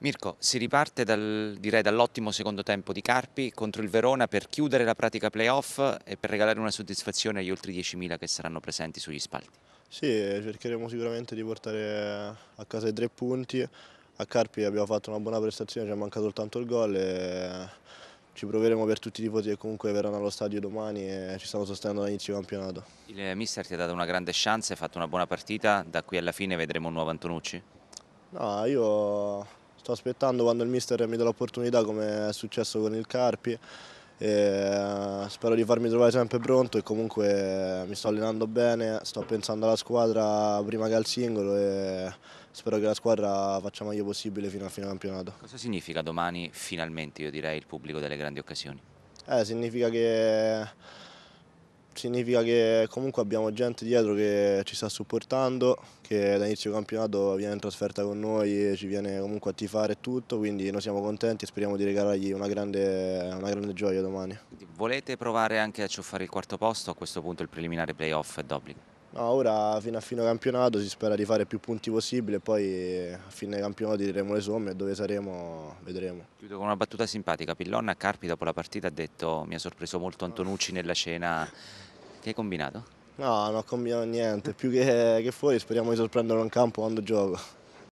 Mirko, si riparte dal, dall'ottimo secondo tempo di Carpi contro il Verona per chiudere la pratica playoff e per regalare una soddisfazione agli oltre 10.000 che saranno presenti sugli spalti. Sì, cercheremo sicuramente di portare a casa i tre punti. A Carpi abbiamo fatto una buona prestazione, ci è mancato soltanto il gol e ci proveremo per tutti i tifosi che comunque verranno allo stadio domani e ci stanno sostenendo all'inizio del campionato. Il mister ti ha dato una grande chance, hai fatto una buona partita, da qui alla fine vedremo un nuovo Antonucci? No, io sto aspettando quando il mister mi dà l'opportunità come è successo con il Carpi eh, spero di farmi trovare sempre pronto e comunque eh, mi sto allenando bene, sto pensando alla squadra prima che al singolo e spero che la squadra faccia meglio possibile fino al fine campionato. Cosa significa domani finalmente, io direi, il pubblico delle grandi occasioni? Eh, significa che significa che comunque abbiamo gente dietro che ci sta supportando, che da inizio campionato viene in trasferta con noi, ci viene comunque a tifare tutto, quindi noi siamo contenti e speriamo di regalargli una grande, una grande gioia domani. Volete provare anche a ciuffare il quarto posto? A questo punto il preliminare playoff è d'obbligo. No, ora fino a fine campionato si spera di fare più punti possibile e poi a fine campionato diremo le somme e dove saremo vedremo. Chiudo con una battuta simpatica, Pillon a Carpi dopo la partita ha detto mi ha sorpreso molto Antonucci nella cena, che hai combinato? No, non ho combinato niente, più che, che fuori speriamo di sorprenderlo in campo quando gioco.